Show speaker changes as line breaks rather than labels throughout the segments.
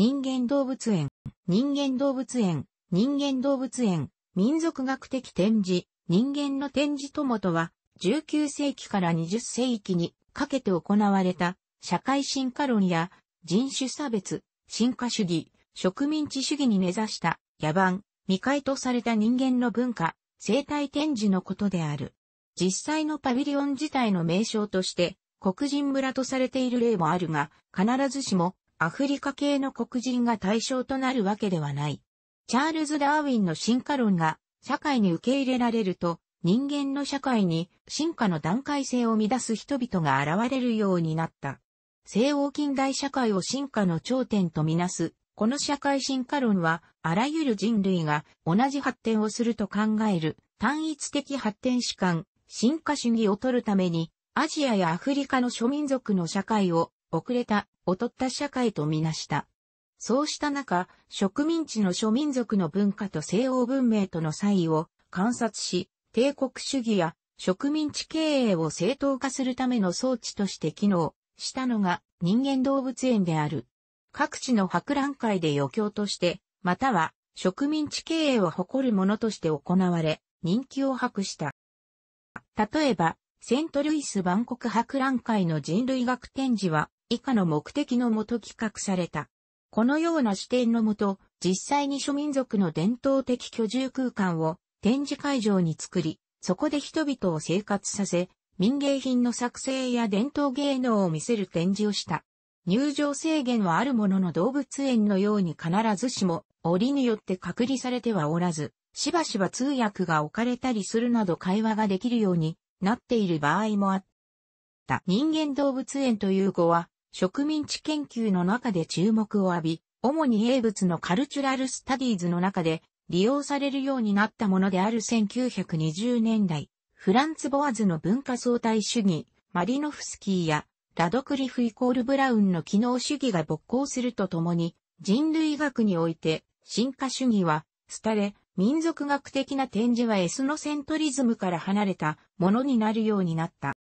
人間動物園、人間動物園、人間動物園、民族学的展示、人間の展示ともとは、19世紀から20世紀にかけて行われた、社会進化論や人種差別、進化主義、植民地主義に根ざした野蛮、未開とされた人間の文化、生態展示のことである。実際のパビリオン自体の名称として、黒人村とされている例もあるが、必ずしもアフリカ系の黒人が対象となるわけではない。チャールズ・ダーウィンの進化論が社会に受け入れられると、人間の社会に進化の段階性を乱す人々が現れるようになった。西欧近代社会を進化の頂点とみなす、この社会進化論は、あらゆる人類が同じ発展をすると考える単一的発展史観、進化主義を取るために、アジアやアフリカの諸民族の社会を遅れた、劣った社会とみなした。そうした中、植民地の諸民族の文化と西欧文明との差異を観察し、帝国主義や植民地経営を正当化するための装置として機能したのが人間動物園である。各地の博覧会で余興として、または植民地経営を誇るものとして行われ、人気を博した。例えば、セントルイス万国博覧会の人類学展示は、以下の目的のもと企画された。このような視点のもと、実際に諸民族の伝統的居住空間を展示会場に作り、そこで人々を生活させ、民芸品の作成や伝統芸能を見せる展示をした。入場制限はあるものの動物園のように必ずしも、檻によって隔離されてはおらず、しばしば通訳が置かれたりするなど会話ができるようになっている場合もあった。人間動物園という語は、植民地研究の中で注目を浴び、主に英物のカルチュラルスタディーズの中で利用されるようになったものである1920年代、フランツ・ボアズの文化相対主義、マリノフスキーやラドクリフイコール・ブラウンの機能主義が勃興するとともに、人類学において、進化主義は、廃れ、民族学的な展示はエスノセントリズムから離れたものになるようになった。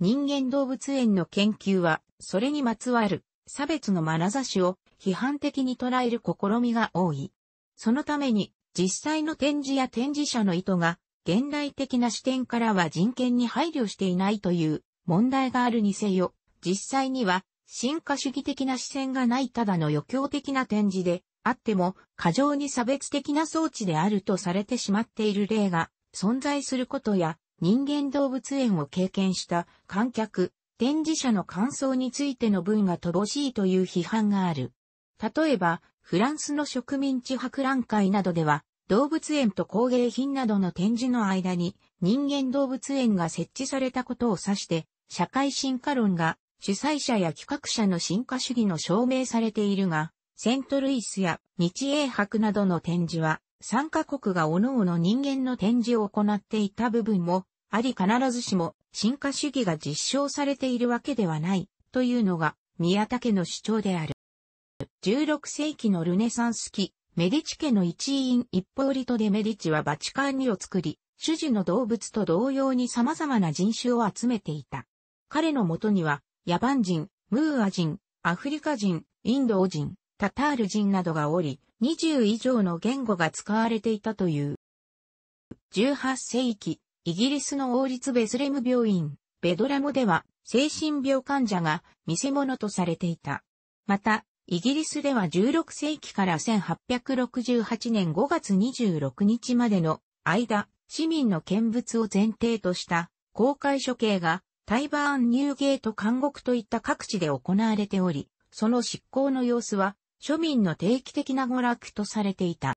人間動物園の研究はそれにまつわる差別の眼差しを批判的に捉える試みが多い。そのために実際の展示や展示者の意図が現代的な視点からは人権に配慮していないという問題があるにせよ、実際には進化主義的な視線がないただの余興的な展示であっても過剰に差別的な装置であるとされてしまっている例が存在することや人間動物園を経験した観客、展示者の感想についての文が乏しいという批判がある。例えば、フランスの植民地博覧会などでは、動物園と工芸品などの展示の間に人間動物園が設置されたことを指して、社会進化論が主催者や企画者の進化主義の証明されているが、セントルイスや日英博などの展示は、参加国が各々人間の展示を行っていた部分もあり必ずしも進化主義が実証されているわけではない、というのが宮田家の主張である。16世紀のルネサンス期、メディチ家の一員一方リトでメディチはバチカンニを作り、種々の動物と同様に様々な人種を集めていた。彼のもとには、野蛮人、ムーア人、アフリカ人、インド人、タタール人などがおり、20以上の言語が使われていたという。18世紀、イギリスの王立ベスレム病院、ベドラモでは、精神病患者が見せ物とされていた。また、イギリスでは16世紀から1868年5月26日までの間、市民の見物を前提とした公開処刑がタイバーン・ニューゲート監獄といった各地で行われており、その執行の様子は庶民の定期的な娯楽とされていた。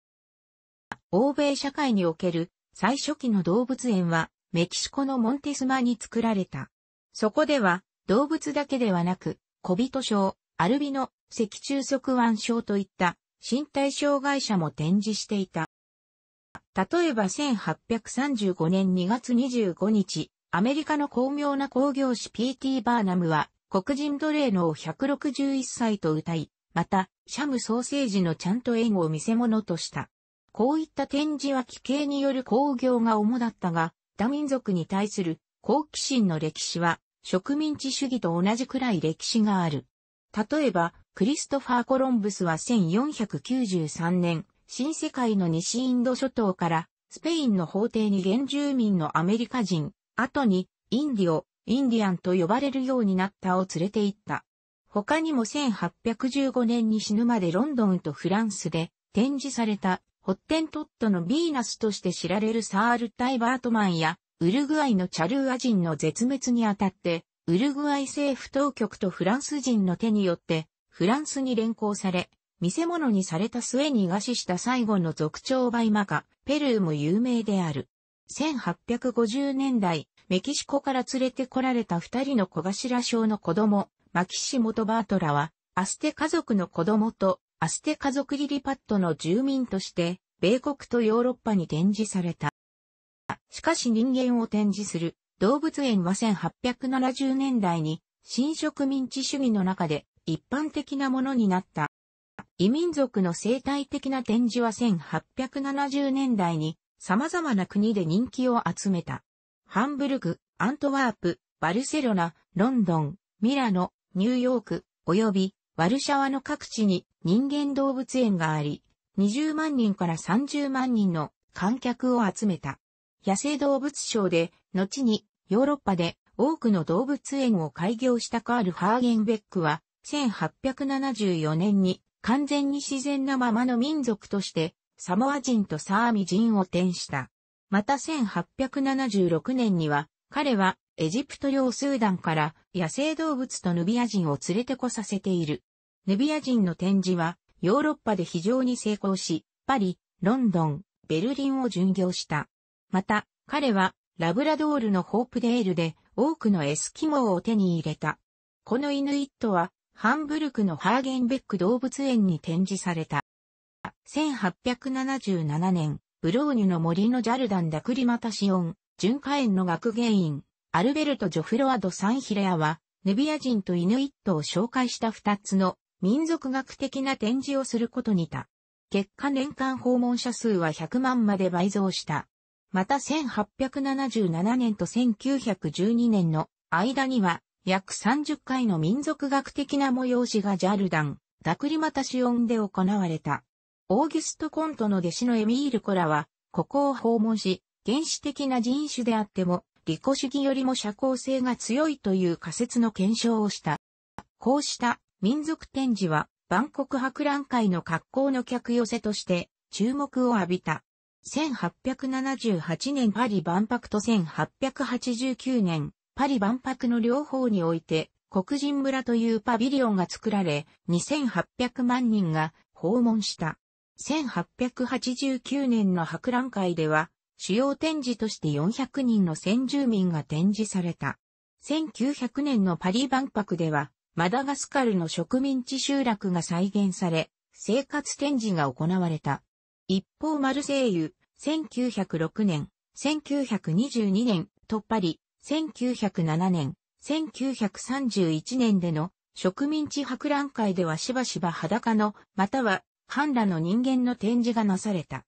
欧米社会における最初期の動物園はメキシコのモンテスマに作られた。そこでは動物だけではなく、小人症、アルビノ、脊柱側腕症といった身体障害者も展示していた。例えば1835年2月25日、アメリカの巧妙な工業士 P.T. バーナムは黒人奴隷の161歳と歌い、また、シャムソーセージのちゃんと縁を見せ物とした。こういった展示は奇形による工業が主だったが、他民族に対する好奇心の歴史は植民地主義と同じくらい歴史がある。例えば、クリストファー・コロンブスは1493年、新世界の西インド諸島からスペインの法廷に原住民のアメリカ人、後にインディオ、インディアンと呼ばれるようになったを連れて行った。他にも1815年に死ぬまでロンドンとフランスで展示されたホッテントットのヴィーナスとして知られるサール・タイバートマンや、ウルグアイのチャルーア人の絶滅にあたって、ウルグアイ政府当局とフランス人の手によって、フランスに連行され、見せ物にされた末に餓死した最後の族長バイマカ、ペルーも有名である。1850年代、メキシコから連れてこられた二人の小頭小の子供、マキシモト・バートラは、アステ家族の子供とアステ家族リリパットの住民として、米国とヨーロッパに展示された。しかし人間を展示する動物園は1870年代に新植民地主義の中で一般的なものになった。異民族の生態的な展示は1870年代に様々な国で人気を集めた。ハンブルク、アントワープ、バルセロナ、ロンドン、ミラノ、ニューヨーク、及びワルシャワの各地に人間動物園があり、20万人から30万人の観客を集めた。野生動物賞で、後にヨーロッパで多くの動物園を開業したカール・ハーゲンベックは、1874年に完全に自然なままの民族として、サモア人とサーミ人を転した。また1876年には、彼はエジプト領スーダンから野生動物とヌビア人を連れてこさせている。ヌビア人の展示はヨーロッパで非常に成功し、パリ、ロンドン、ベルリンを巡業した。また、彼はラブラドールのホープデールで多くのエスキモーを手に入れた。このイヌイットはハンブルクのハーゲンベック動物園に展示された。1877年、ブローニュの森のジャルダン・ダクリマタシオン、巡回園の学芸員、アルベルト・ジョフロアド・サンヒレアは、ヌビア人とイヌイットを紹介した二つの民族学的な展示をすることにた。結果年間訪問者数は100万まで倍増した。また1877年と1912年の間には約30回の民族学的な催しがジャルダン、ダクリマタシオンで行われた。オーギュスト・コントの弟子のエミール・コラは、ここを訪問し、原始的な人種であっても、利己主義よりも社交性が強いという仮説の検証をした。こうした民族展示は、万国博覧会の格好の客寄せとして、注目を浴びた。1878年パリ万博と1889年、パリ万博の両方において、黒人村というパビリオンが作られ、2800万人が訪問した。1889年の博覧会では、主要展示として400人の先住民が展示された。1900年のパリ万博では、マダガスカルの植民地集落が再現され、生活展示が行われた。一方マルセイユ、1906年、1922年、トッパり、1907年、1931年での植民地博覧会ではしばしば裸の、または、半裸の人間の展示がなされた。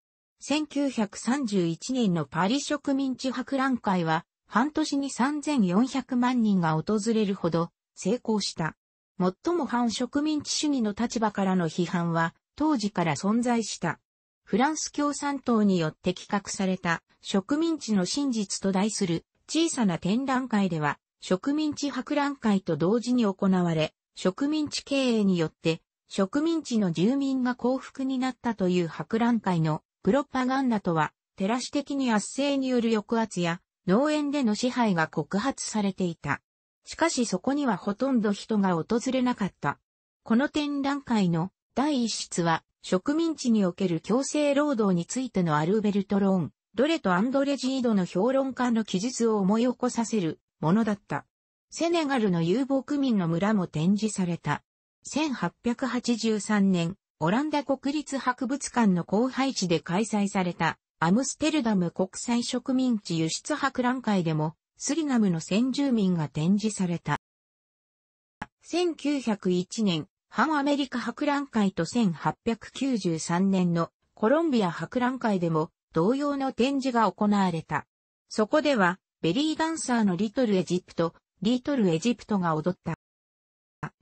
1931年のパリ植民地博覧会は、半年に3400万人が訪れるほど、成功した。最も反植民地主義の立場からの批判は当時から存在した。フランス共産党によって企画された植民地の真実と題する小さな展覧会では植民地博覧会と同時に行われ、植民地経営によって植民地の住民が幸福になったという博覧会のプロパガンダとは、照らし的に圧政による抑圧や農園での支配が告発されていた。しかしそこにはほとんど人が訪れなかった。この展覧会の第一室は植民地における強制労働についてのアルベルト・ローン、ドレとアンドレ・ジードの評論家の記述を思い起こさせるものだった。セネガルの遊牧民の村も展示された。1883年、オランダ国立博物館の後輩地で開催されたアムステルダム国際植民地輸出博覧会でもスリナムの先住民が展示された。1901年、反アメリカ博覧会と1893年のコロンビア博覧会でも同様の展示が行われた。そこでは、ベリーダンサーのリトルエジプト、リトルエジプトが踊った。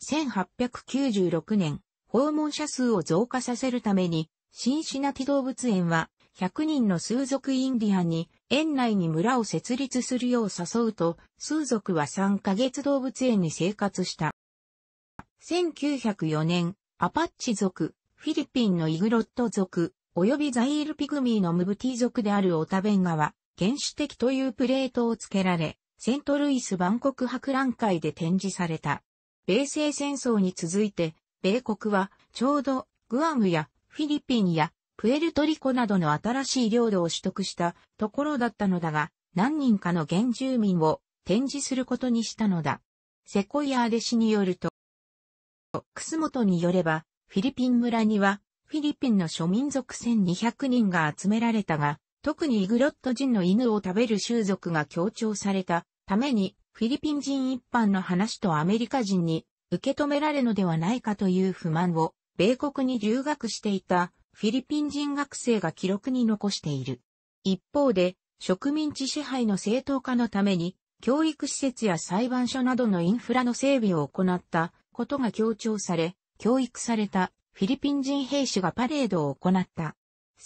1896年、訪問者数を増加させるために、シンシナティ動物園は100人の数族インディアンに園内に村を設立するよう誘うと、数族は3ヶ月動物園に生活した。1904年、アパッチ族、フィリピンのイグロット族、及びザイールピグミーのムブティ族であるオタベンガは、原始的というプレートを付けられ、セントルイス万国博覧会で展示された。米西戦争に続いて、米国は、ちょうど、グアムやフィリピンやプエルトリコなどの新しい領土を取得したところだったのだが、何人かの原住民を展示することにしたのだ。セコイアーデ氏によると、楠本によれば、フィリピン村には、フィリピンの諸民族1200人が集められたが、特にイグロット人の犬を食べる習俗が強調されたために、フィリピン人一般の話とアメリカ人に受け止められるのではないかという不満を、米国に留学していたフィリピン人学生が記録に残している。一方で、植民地支配の正当化のために、教育施設や裁判所などのインフラの整備を行ったことが強調され、教育されたフィリピン人兵士がパレードを行った。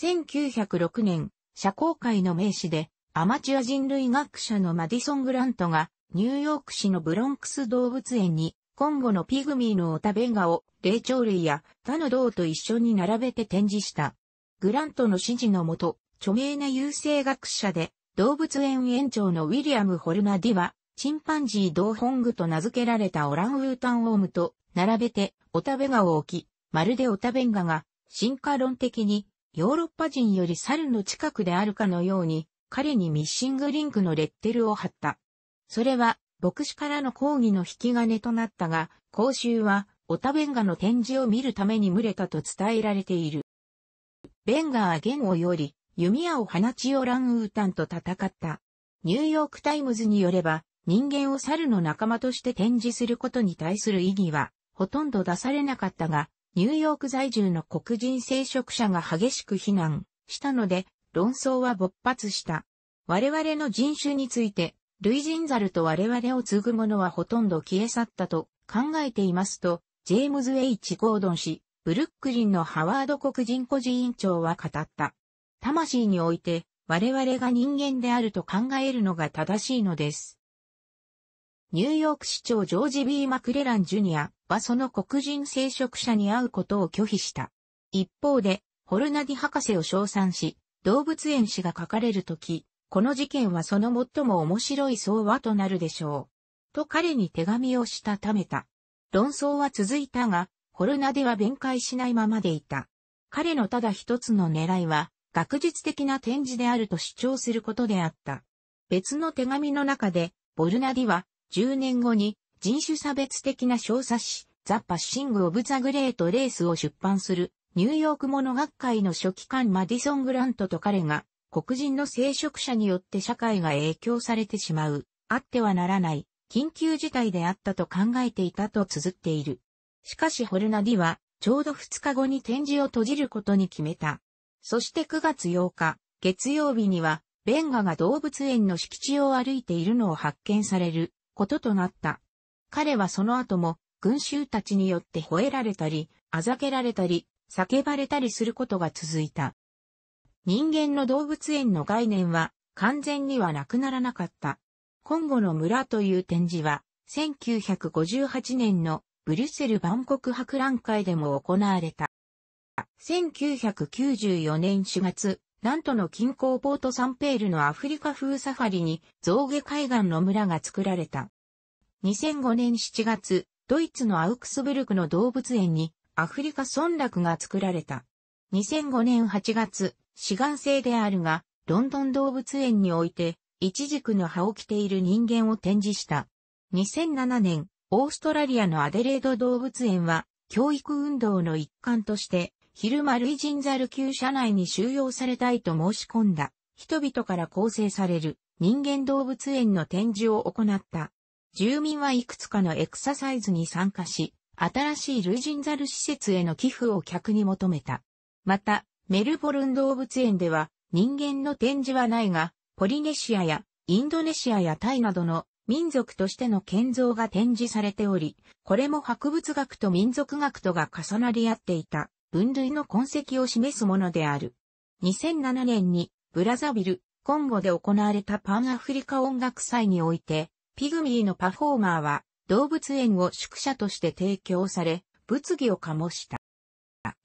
1906年、社交界の名士で、アマチュア人類学者のマディソン・グラントが、ニューヨーク市のブロンクス動物園にコンゴのピグミーのオタベンガを霊長類や他の銅と一緒に並べて展示した。グラントの指示のもと、著名な優生学者で動物園園長のウィリアム・ホルナディは、チンパンジー同本具と名付けられたオランウータンオウムと並べてオタベガを置き、まるでオタベンガが進化論的にヨーロッパ人より猿の近くであるかのように彼にミッシングリンクのレッテルを貼った。それは牧師からの抗議の引き金となったが、講習は、オタベンガの展示を見るために群れたと伝えられている。ベンガは言語より、弓矢を放ちオランウータンと戦った。ニューヨークタイムズによれば、人間を猿の仲間として展示することに対する意義は、ほとんど出されなかったが、ニューヨーク在住の黒人聖職者が激しく非難したので、論争は勃発した。我々の人種について類人猿と我々を継ぐ者はほとんど消え去ったと考えていますと、ジェームズ・エイチ・ゴードン氏、ブルックリンのハワード黒人孤児委員長は語った。魂において、我々が人間であると考えるのが正しいのです。ニューヨーク市長ジョージ・ B・ マクレラン・ジュニアはその黒人聖職者に会うことを拒否した。一方で、ホルナディ博士を称賛し、動物園誌が書かれるとき、この事件はその最も面白い相話となるでしょう。と彼に手紙をしたためた。論争は続いたが、ホルナデは弁解しないままでいた。彼のただ一つの狙いは、学術的な展示であると主張することであった。別の手紙の中で、ボルナディは、10年後に、人種差別的な小冊子、ザ・パッシング・オブ・ザ・グレート・レースを出版する、ニューヨーク物学会の書記官マディソン・グラントと彼が、黒人の聖職者によって社会が影響されてしまう、あってはならない、緊急事態であったと考えていたと綴っている。しかしホルナディは、ちょうど2日後に展示を閉じることに決めた。そして9月8日、月曜日には、ベンガが動物園の敷地を歩いているのを発見されることとなった。彼はその後も群衆たちによって吠えられたり、あざけられたり、叫ばれたりすることが続いた。人間の動物園の概念は完全にはなくならなかった。今後の村という展示は、1958年のブリュッセル万国博覧会でも行われた。1994年4月、なんとの近郊ポートサンペールのアフリカ風サファリに象牙海岸の村が作られた。2005年7月、ドイツのアウクスブルクの動物園にアフリカ村落が作られた。2005年8月、志願性であるが、ロンドン動物園において、一軸の葉を着ている人間を展示した。2007年、オーストラリアのアデレード動物園は、教育運動の一環として、昼間類人ザル級社内に収容されたいと申し込んだ、人々から構成される人間動物園の展示を行った。住民はいくつかのエクササイズに参加し、新しい類人ザル施設への寄付を客に求めた。また、メルボルン動物園では人間の展示はないが、ポリネシアやインドネシアやタイなどの民族としての建造が展示されており、これも博物学と民族学とが重なり合っていた分類の痕跡を示すものである。2007年にブラザビル、コンゴで行われたパンアフリカ音楽祭において、ピグミーのパフォーマーは動物園を宿舎として提供され、物議を醸した。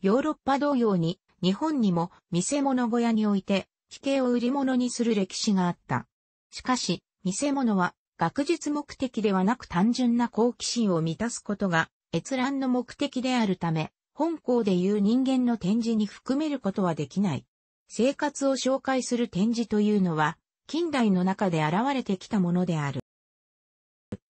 ヨーロッパ同様に日本にも見せ物小屋において、奇形を売り物にする歴史があった。しかし、見せ物は学術目的ではなく単純な好奇心を満たすことが閲覧の目的であるため、本校でいう人間の展示に含めることはできない。生活を紹介する展示というのは、近代の中で現れてきたものである。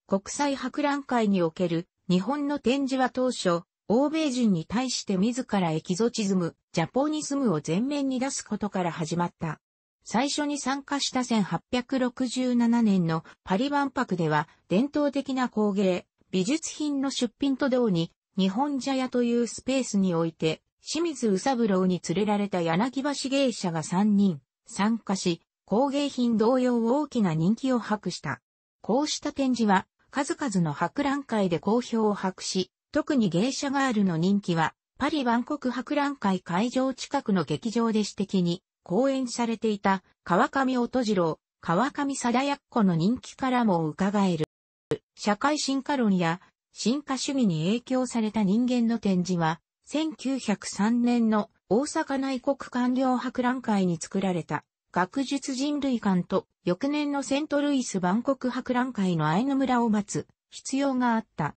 国際博覧会における日本の展示は当初、欧米人に対して自らエキゾチズム、ジャポニズムを前面に出すことから始まった。最初に参加した1867年のパリ万博では伝統的な工芸、美術品の出品と同に日本茶屋というスペースにおいて清水宇三郎に連れられた柳橋芸者が3人参加し工芸品同様大きな人気を博した。こうした展示は数々の博覧会で好評を博し、特に芸者ガールの人気は、パリ万国博覧会会場近くの劇場で私的に公演されていた川上音次郎、川上貞子の人気からも伺える。社会進化論や進化主義に影響された人間の展示は、1903年の大阪内国官僚博覧会に作られた学術人類館と翌年のセントルイス万国博覧会のアイヌ村を待つ必要があった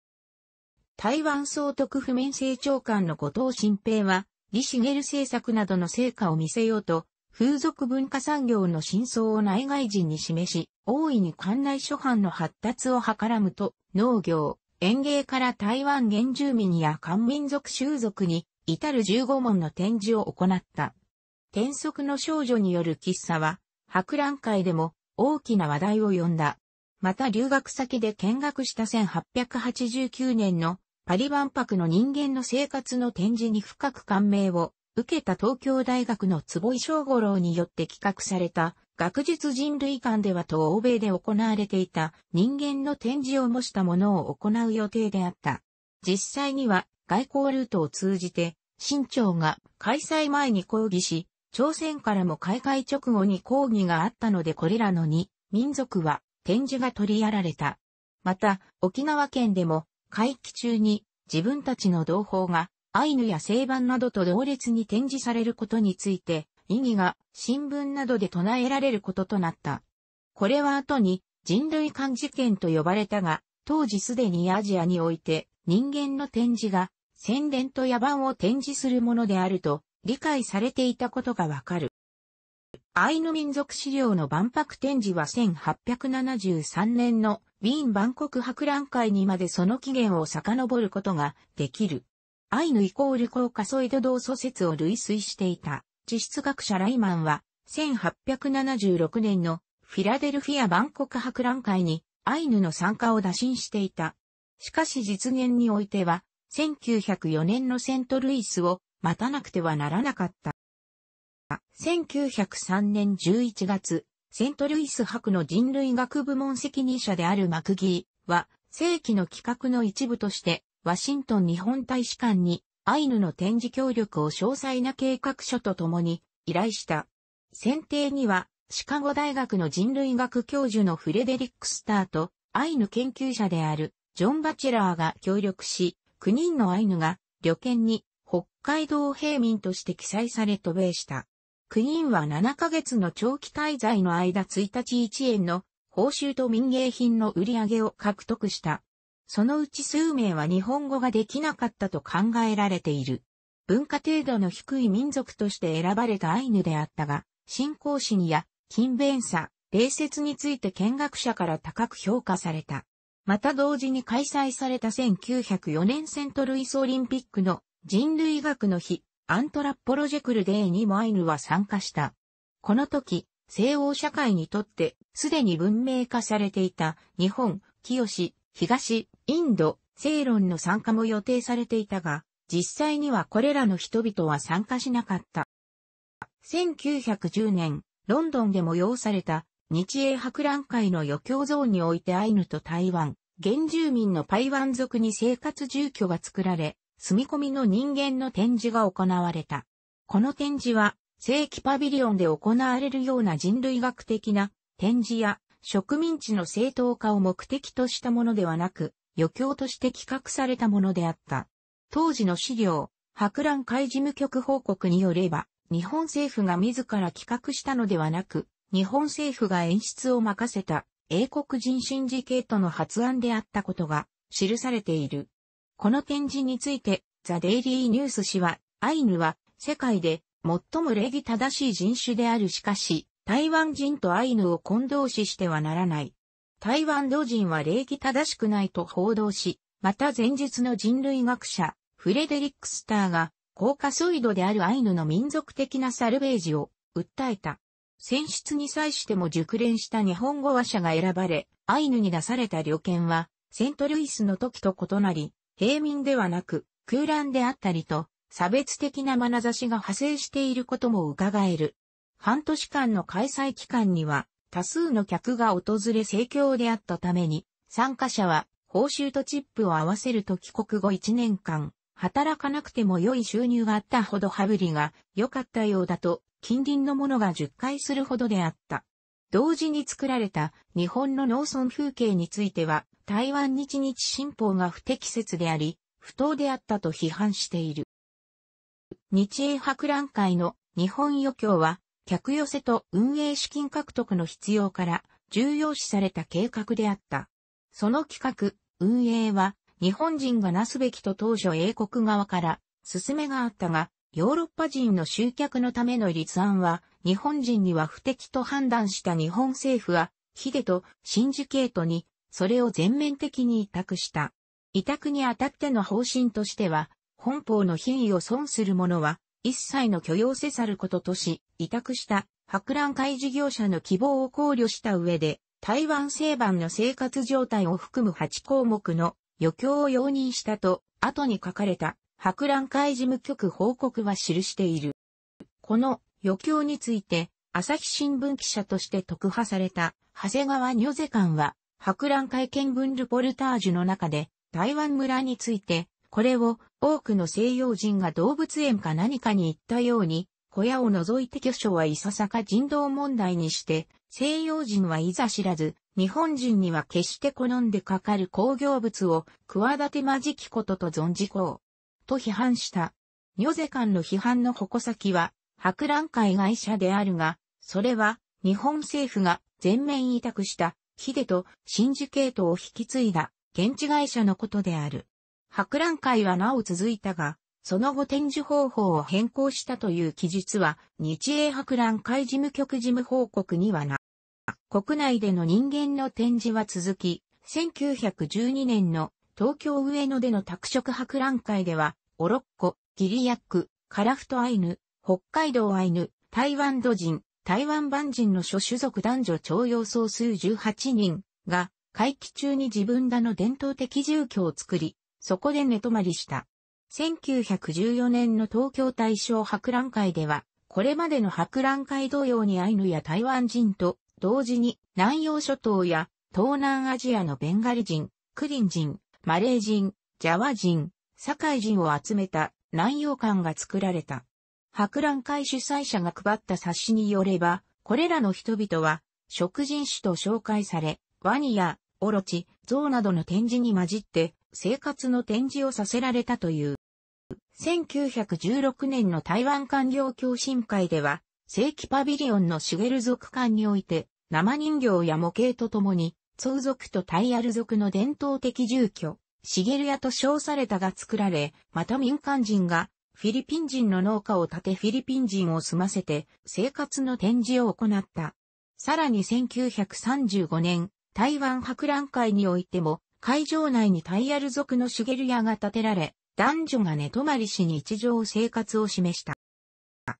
台湾総督府民政長官の後藤新平は、李茂政策などの成果を見せようと、風俗文化産業の真相を内外人に示し、大いに館内諸般の発達を図らむと、農業、園芸から台湾原住民や漢民族習俗に、至る15問の展示を行った。転足の少女による喫茶は、博覧会でも大きな話題を呼んだ。また留学先で見学した1889年のパリ万博の人間の生活の展示に深く感銘を受けた東京大学の坪井翔五郎によって企画された学術人類館ではと欧米で行われていた人間の展示を模したものを行う予定であった。実際には外交ルートを通じて新潮が開催前に抗議し、朝鮮からも開会直後に抗議があったのでこれらのに民族は展示が取りやられた。また沖縄県でも会期中に自分たちの同胞がアイヌや西番などと同列に展示されることについて意義が新聞などで唱えられることとなった。これは後に人類間事件と呼ばれたが、当時すでにアジアにおいて人間の展示が宣伝と野蛮を展示するものであると理解されていたことがわかる。アイヌ民族資料の万博展示は1873年のウィーン万国博覧会にまでその起源を遡ることができる。アイヌイコールコーカソイド同祖説を類推していた地質学者ライマンは1876年のフィラデルフィア万国博覧会にアイヌの参加を打診していた。しかし実現においては1904年のセントルイスを待たなくてはならなかった。1903年11月、セントルイス博の人類学部門責任者であるマクギーは、正規の企画の一部として、ワシントン日本大使館に、アイヌの展示協力を詳細な計画書とともに依頼した。選定には、シカゴ大学の人類学教授のフレデリック・スターと、アイヌ研究者であるジョン・バチェラーが協力し、9人のアイヌが旅券に北海道平民として記載され渡米した。クイーンは7ヶ月の長期滞在の間1日1円の報酬と民芸品の売り上げを獲得した。そのうち数名は日本語ができなかったと考えられている。文化程度の低い民族として選ばれたアイヌであったが、信仰心や勤勉さ、礼節について見学者から高く評価された。また同時に開催された1904年セントルイスオリンピックの人類学の日、アントラッポロジェクルデーにもアイヌは参加した。この時、西欧社会にとって、すでに文明化されていた日本、清、東、インド、西論の参加も予定されていたが、実際にはこれらの人々は参加しなかった。1910年、ロンドンで催された日英博覧会の余興ゾーンにおいてアイヌと台湾、原住民のパイワン族に生活住居が作られ、住み込みの人間の展示が行われた。この展示は、正規パビリオンで行われるような人類学的な展示や植民地の正当化を目的としたものではなく、余興として企画されたものであった。当時の資料、博覧会事務局報告によれば、日本政府が自ら企画したのではなく、日本政府が演出を任せた英国人シンジケートの発案であったことが記されている。この展示について、ザ・デイリーニュース氏は、アイヌは世界で最も礼儀正しい人種であるしかし、台湾人とアイヌを混同視してはならない。台湾同人は礼儀正しくないと報道し、また前述の人類学者、フレデリック・スターが、高ーカソイドであるアイヌの民族的なサルベージを訴えた。選出に際しても熟練した日本語話者が選ばれ、アイヌに出された旅券は、セントルイスの時と異なり、平民ではなく空欄であったりと差別的な眼差しが派生していることも伺える。半年間の開催期間には多数の客が訪れ盛況であったために参加者は報酬とチップを合わせると帰国後1年間働かなくても良い収入があったほど羽振りが良かったようだと近隣の者が10回するほどであった。同時に作られた日本の農村風景については台湾日日新報が不適切であり、不当であったと批判している。日英博覧会の日本余興は客寄せと運営資金獲得の必要から重要視された計画であった。その企画、運営は日本人がなすべきと当初英国側から勧めがあったが、ヨーロッパ人の集客のための立案は、日本人には不敵と判断した日本政府は、ヒデとシンジケートに、それを全面的に委託した。委託にあたっての方針としては、本邦の品位を損する者は、一切の許容せざることとし、委託した博覧会事業者の希望を考慮した上で、台湾西版の生活状態を含む8項目の余興を容認したと、後に書かれた博覧会事務局報告は記している。この余興について、朝日新聞記者として特派された長谷川如世館は、博覧会見聞ルポルタージュの中で、台湾村について、これを多くの西洋人が動物園か何かに行ったように、小屋を除いて巨匠はいささか人道問題にして、西洋人はいざ知らず、日本人には決して好んでかかる工業物を企てまじきことと存じこう。と批判した。ニョゼ間の批判の矛先は、博覧会会社であるが、それは、日本政府が全面委託した、ヒデとシンジケートを引き継いだ、現地会社のことである。博覧会はなお続いたが、その後展示方法を変更したという記述は、日英博覧会事務局事務報告にはな。国内での人間の展示は続き、1912年の東京上野での拓殖博覧会では、オロッコ、ギリヤック、カラフトアイヌ、北海道アイヌ、台湾土人、台湾版人の諸種族男女徴用総数18人が、会期中に自分らの伝統的住居を作り、そこで寝泊まりした。1914年の東京大正博覧会では、これまでの博覧会同様にアイヌや台湾人と同時に南洋諸島や東南アジアのベンガル人、クリン人、マレー人、ジャワ人、サカイ人を集めた南洋館が作られた。博覧会主催者が配った冊子によれば、これらの人々は、食人種と紹介され、ワニや、オロチ、ゾウなどの展示に混じって、生活の展示をさせられたという。1916年の台湾官僚共進会では、正規パビリオンのシュゲル族館において、生人形や模型とともに、宗族とタイアル族の伝統的住居、シゲル屋と称されたが作られ、また民間人がフィリピン人の農家を建てフィリピン人を住ませて生活の展示を行った。さらに1935年、台湾博覧会においても、会場内にタイアル族のシゲル屋が建てられ、男女が寝泊まりし日常生活を示した。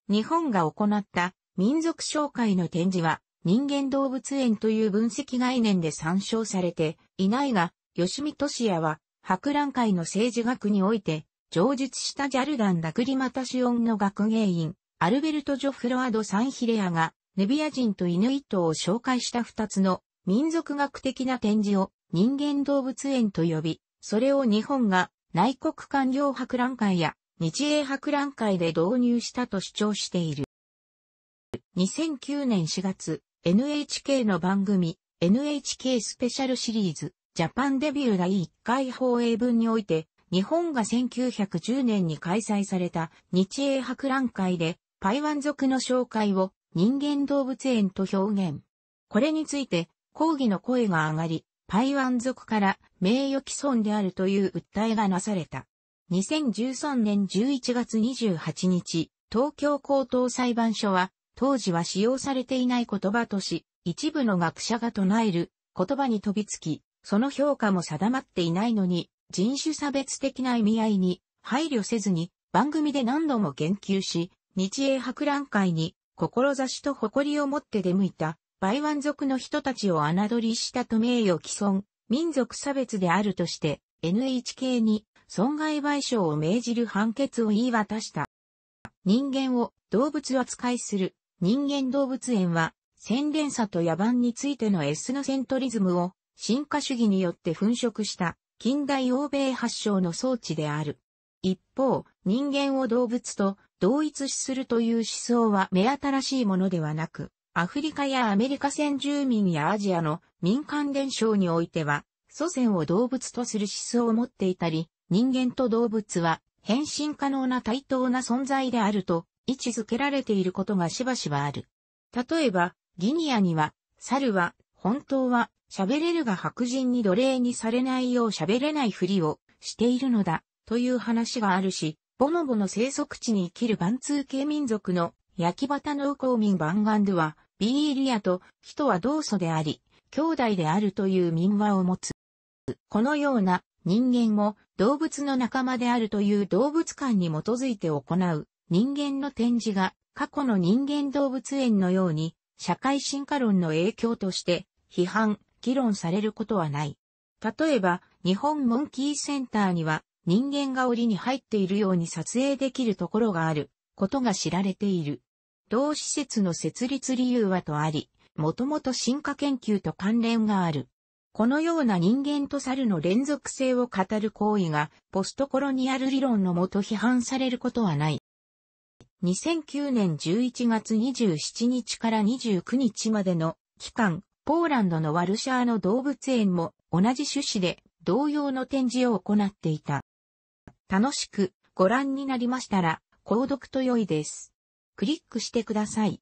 日本が行った民族紹介の展示は、人間動物園という分析概念で参照されていないが、吉見俊也は、博覧会の政治学において、上述したジャルダン・ダクリマタシオンの学芸員、アルベルト・ジョ・フロアド・サンヒレアが、ヌビア人とイヌイットを紹介した二つの民族学的な展示を人間動物園と呼び、それを日本が内国官僚博覧会や日英博覧会で導入したと主張している。2009年4月、NHK の番組、NHK スペシャルシリーズ、ジャパンデビュー第1回放映分において、日本が1910年に開催された日英博覧会で、パイワン族の紹介を人間動物園と表現。これについて、抗議の声が上がり、パイワン族から名誉毀損であるという訴えがなされた。2013年11月28日、東京高等裁判所は当時は使用されていない言葉とし、一部の学者が唱える言葉に飛びつき、その評価も定まっていないのに、人種差別的な意味合いに配慮せずに番組で何度も言及し、日英博覧会に志と誇りを持って出向いた、倍湾族の人たちを侮りしたと名誉毀損、民族差別であるとして、NHK に損害賠償を命じる判決を言い渡した。人間を動物扱いする人間動物園は、洗練さと野蛮についてのエスノセントリズムを、進化主義によって粉飾した、近代欧米発祥の装置である。一方、人間を動物と同一視するという思想は目新しいものではなく、アフリカやアメリカ先住民やアジアの民間伝承においては、祖先を動物とする思想を持っていたり、人間と動物は変身可能な対等な存在であると位置づけられていることがしばしばある。例えば、ギニアには、猿は、本当は、喋れるが白人に奴隷にされないよう喋れないふりをしているのだ、という話があるし、ボノボの生息地に生きるバンツー系民族の焼き畑農耕民バンガンドは、ビーリアと人は同祖であり、兄弟であるという民話を持つ。このような人間も動物の仲間であるという動物観に基づいて行う人間の展示が過去の人間動物園のように社会進化論の影響として批判、議論されることはない。例えば、日本モンキーセンターには人間が檻に入っているように撮影できるところがあることが知られている。同施設の設立理由はとあり、もともと進化研究と関連がある。このような人間と猿の連続性を語る行為がポストコロニアル理論のもと批判されることはない。2009年11月27日から29日までの期間、ポーランドのワルシャーの動物園も同じ趣旨で同様の展示を行っていた。楽しくご覧になりましたら、購読と良いです。クリックしてください。